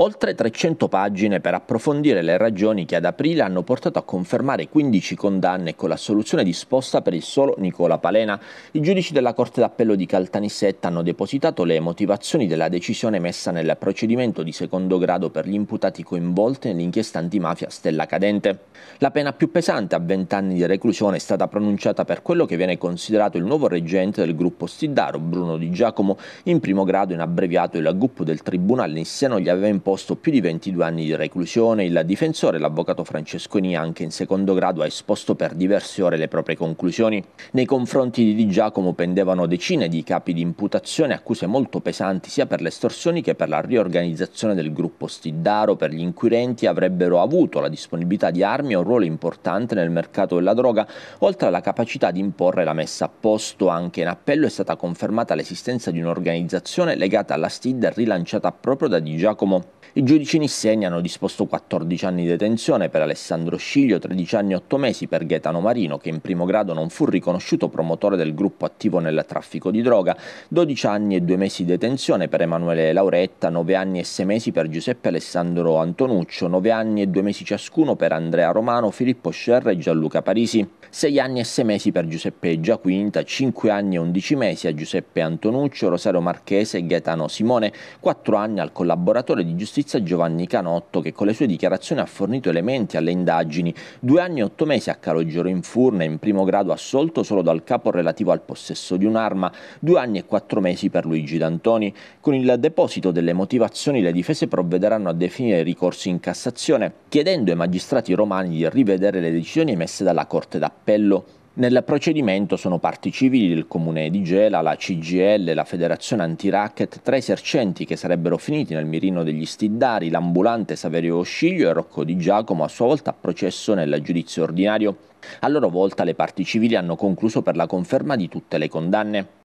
Oltre 300 pagine per approfondire le ragioni che ad aprile hanno portato a confermare 15 condanne con l'assoluzione disposta per il solo Nicola Palena. I giudici della Corte d'Appello di Caltanissetta hanno depositato le motivazioni della decisione messa nel procedimento di secondo grado per gli imputati coinvolti nell'inchiesta antimafia Stella Cadente. La pena più pesante a 20 anni di reclusione è stata pronunciata per quello che viene considerato il nuovo reggente del gruppo Stiddaro, Bruno Di Giacomo, in primo grado in abbreviato il GUP del Tribunale Nissiano gli aveva imputato imposto più di 22 anni di reclusione, il difensore, l'avvocato Francesconi, anche in secondo grado, ha esposto per diverse ore le proprie conclusioni. Nei confronti di Di Giacomo pendevano decine di capi di imputazione, accuse molto pesanti sia per le estorsioni che per la riorganizzazione del gruppo Stiddaro. Per gli inquirenti avrebbero avuto la disponibilità di armi e un ruolo importante nel mercato della droga, oltre alla capacità di imporre la messa a posto. Anche in appello è stata confermata l'esistenza di un'organizzazione legata alla Stid rilanciata proprio da Di Giacomo. I giudici Nissegni hanno disposto 14 anni di detenzione per Alessandro Sciglio, 13 anni e 8 mesi per Gaetano Marino, che in primo grado non fu riconosciuto promotore del gruppo attivo nel traffico di droga, 12 anni e 2 mesi di detenzione per Emanuele Lauretta, 9 anni e 6 mesi per Giuseppe Alessandro Antonuccio, 9 anni e 2 mesi ciascuno per Andrea Romano, Filippo Scerra e Gianluca Parisi, 6 anni e 6 mesi per Giuseppe Giaquinta, 5 anni e 11 mesi a Giuseppe Antonuccio, Rosario Marchese e Gaetano Simone, 4 anni al collaboratore di giustizia giustizia Giovanni Canotto che con le sue dichiarazioni ha fornito elementi alle indagini. Due anni e otto mesi a Calogero in Furna, in primo grado assolto solo dal capo relativo al possesso di un'arma, due anni e quattro mesi per Luigi D'Antoni. Con il deposito delle motivazioni le difese provvederanno a definire ricorsi in Cassazione, chiedendo ai magistrati romani di rivedere le decisioni emesse dalla Corte d'Appello. Nel procedimento sono parti civili del comune di Gela, la CGL, la federazione anti-racket, tre esercenti che sarebbero finiti nel mirino degli stiddari, l'ambulante Saverio Osciglio e Rocco Di Giacomo a sua volta a processo nel giudizio ordinario. A loro volta le parti civili hanno concluso per la conferma di tutte le condanne.